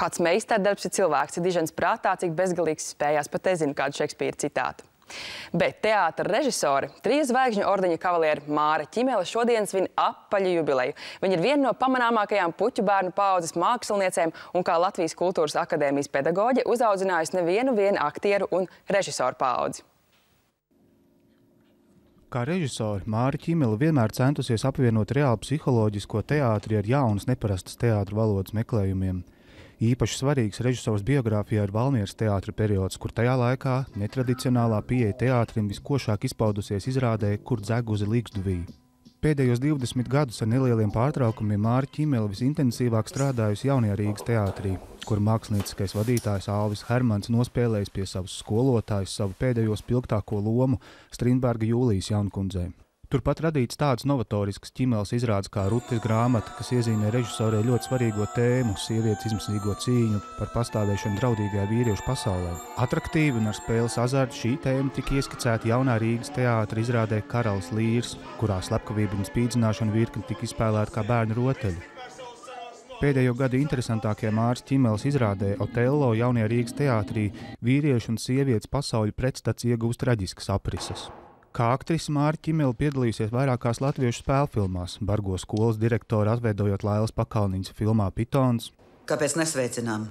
Kāds meistardarbs ir cilvēks, ir dižens prātā, cik bezgalīgs spējās, pat es zinu kādu Šekspīra citātu. Bet teātra režisori, trīs zvaigžņu ordeņa kavalieri Māra Ķimela šodien svin apaļu jubileju. Viņa ir viena no pamanāmākajām puķu bērnu paudzes māksliniecēm un kā Latvijas kultūras akadēmijas pedagoģe uzaudzinājusi nevienu vienu aktieru un režisoru paudzi. Kā režisori, Māra Ķimela vienmēr centusies apvienot reāli psiholoģisko teātri ar jaunas neparastas teātra valodas meklējumiem – Īpaši svarīgs režisors biogrāfijā ir Valmieras teātra periods, kur tajā laikā netradicionālā pieeja teātrim viskošāk izpaudusies izrādē, kur dzeguzi līgzduvīja. Pēdējos 20 gadus ar nelieliem pārtraukumiem Māra Ķimele visintensīvāk strādājusi jaunajā Rīgas teātrī, kur mākslinieckais vadītājs Alvis Hermans nospēlējis pie savas skolotājas savu pēdējo spilgtāko lomu Strindberga Jūlijas jaunkundzei. Turpat radīts tāds novatorisks ķimels izrādes kā Rutes grāmata, kas iezīmē režisorē ļoti svarīgo tēmu – sievietes izmisīgo cīņu par pastāvēšanu draudīgajā vīriešu pasaulē. Atraktīvi un ar spēles azartu šī tēma tika ieskicēta jaunā Rīgas teātra izrādē Karalis Līrs, kurā slepkavība un spīdzināšana virkni tika izspēlēta kā bērnu roteļi. Pēdējo gadu interesantākajā Mārs Čimels izrādē Otello jaunajā Rīgas teātrī vīriešu un sievietes pasauļu pretstats iegūst traģiskas aprises. Kā aktrise Mārķa Kimela piedalījusies vairākās latviešu spēļu filmās, Bargo skolas direktora atveidojot Lailas Pakalniņas filmā Pitons. Kāpēc nesveicinām?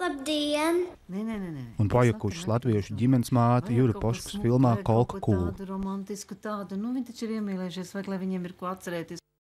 Labdien! Nē, nē, nē. Un pajakušas latviešu ģimenes māte Jūra Poškas filmā Kolka Kūla. Tādu romantisku tādu, nu viņi taču ir iemīlējušies, vajag, lai viņiem ir ko atcerēties.